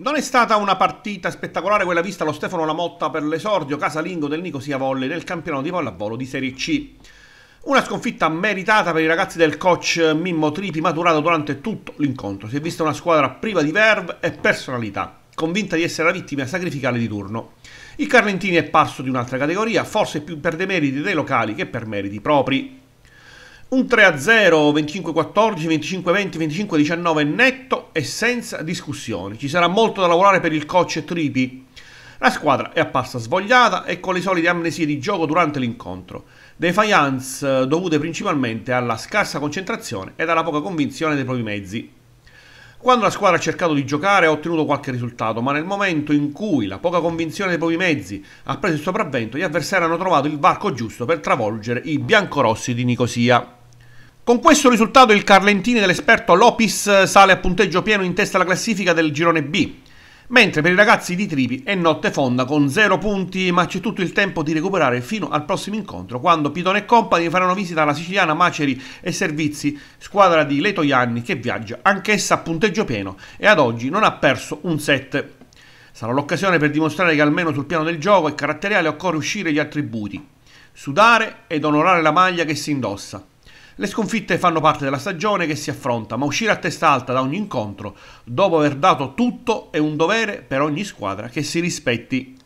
Non è stata una partita spettacolare quella vista allo Stefano Lamotta per l'esordio casalingo del Nicosia Volley nel campionato di pallavolo di Serie C. Una sconfitta meritata per i ragazzi del coach Mimmo Tripi maturato durante tutto l'incontro. Si è vista una squadra priva di verve e personalità, convinta di essere la vittima sacrificale di turno. Il Carlentini è parso di un'altra categoria, forse più per demeriti dei locali che per meriti propri. Un 3-0, 25-14, 25-20, 25-19 netto e senza discussioni. Ci sarà molto da lavorare per il coach Tripi. La squadra è apparsa svogliata e con le solite amnesie di gioco durante l'incontro. Defiance eh, dovute principalmente alla scarsa concentrazione e alla poca convinzione dei propri mezzi. Quando la squadra ha cercato di giocare ha ottenuto qualche risultato, ma nel momento in cui la poca convinzione dei propri mezzi ha preso il sopravvento, gli avversari hanno trovato il varco giusto per travolgere i biancorossi di Nicosia. Con questo risultato il Carlentini dell'esperto Lopis sale a punteggio pieno in testa alla classifica del girone B, mentre per i ragazzi di Tripi è notte fonda con 0 punti, ma c'è tutto il tempo di recuperare fino al prossimo incontro, quando Pidone e Company faranno visita alla siciliana Maceri e Servizi, squadra di Leto Ianni che viaggia anch'essa a punteggio pieno e ad oggi non ha perso un set. Sarà l'occasione per dimostrare che almeno sul piano del gioco e caratteriale occorre uscire gli attributi, sudare ed onorare la maglia che si indossa. Le sconfitte fanno parte della stagione che si affronta, ma uscire a testa alta da ogni incontro, dopo aver dato tutto, è un dovere per ogni squadra che si rispetti